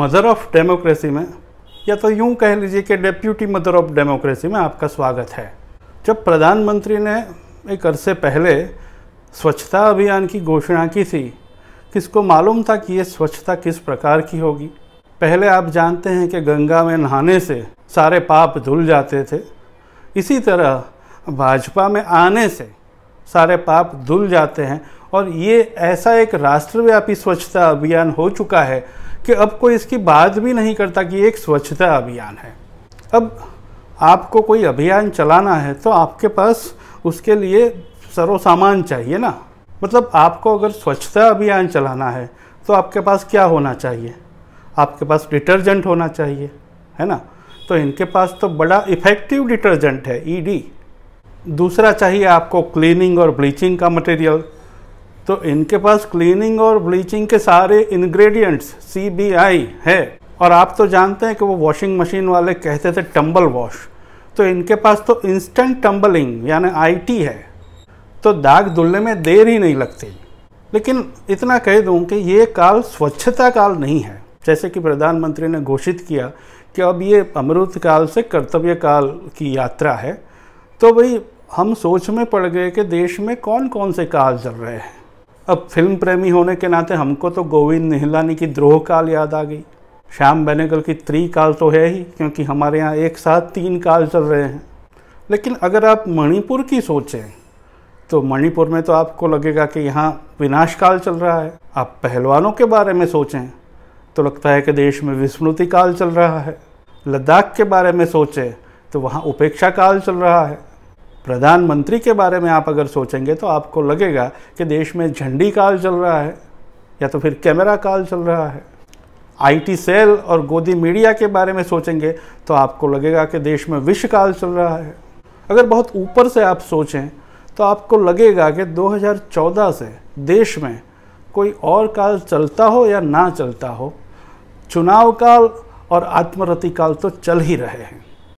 mother of democracy में या तो यूं कह लीजिए कि डेप्यूटी मदर ऑफ डेमोक्रेसी में आपका स्वागत है जब प्रधानमंत्री ने एक अरसे पहले स्वच्छता अभियान की घोषणा की थी किसको मालूम था कि ये स्वच्छता किस प्रकार की होगी पहले आप जानते हैं कि गंगा में नहाने से सारे पाप धुल जाते थे इसी तरह भाजपा में आने से सारे पाप धुल जाते हैं और ये ऐसा एक राष्ट्रव्यापी स्वच्छता अभियान हो चुका है कि अब कोई इसकी बात भी नहीं करता कि एक स्वच्छता अभियान है अब आपको कोई अभियान चलाना है तो आपके पास उसके लिए सरो सामान चाहिए ना मतलब आपको अगर स्वच्छता अभियान चलाना है तो आपके पास क्या होना चाहिए आपके पास डिटर्जेंट होना चाहिए है ना तो इनके पास तो बड़ा इफ़ेक्टिव डिटर्जेंट है ईडी दूसरा चाहिए आपको क्लीनिंग और ब्लीचिंग का मटेरियल तो इनके पास क्लीनिंग और ब्लीचिंग के सारे इंग्रेडिएंट्स सी है और आप तो जानते हैं कि वो वॉशिंग मशीन वाले कहते थे टम्बल वॉश तो इनके पास तो इंस्टेंट टम्बलिंग यानी आई है तो दाग धुलने में देर ही नहीं लगती लेकिन इतना कह दूं कि ये काल स्वच्छता काल नहीं है जैसे कि प्रधानमंत्री ने घोषित किया कि अब ये अमृत काल से कर्तव्य काल की यात्रा है तो भाई हम सोच में पड़ गए कि देश में कौन कौन से काल चल रहे हैं अब फिल्म प्रेमी होने के नाते हमको तो गोविंद निहलानी की द्रोह काल याद आ गई श्याम बेनेगल की त्रिकाल तो है ही क्योंकि हमारे यहाँ एक साथ तीन काल चल रहे हैं लेकिन अगर आप मणिपुर की सोचें तो मणिपुर में तो आपको लगेगा कि यहाँ विनाश काल चल रहा है आप पहलवानों के बारे में सोचें तो लगता है कि देश में विस्मृति काल चल रहा है लद्दाख के बारे में सोचें तो वहाँ उपेक्षा काल चल रहा है प्रधानमंत्री के बारे में आप अगर सोचेंगे तो आपको लगेगा कि देश में झंडी काल चल रहा है या तो फिर कैमरा काल चल रहा है आईटी सेल और गोदी मीडिया के बारे में सोचेंगे तो आपको लगेगा कि देश में विश्व काल चल रहा है अगर बहुत ऊपर से आप सोचें तो आपको लगेगा कि 2014 से देश में कोई और काल चलता हो या ना चलता हो चुनाव काल और आत्मरति काल तो चल ही रहे हैं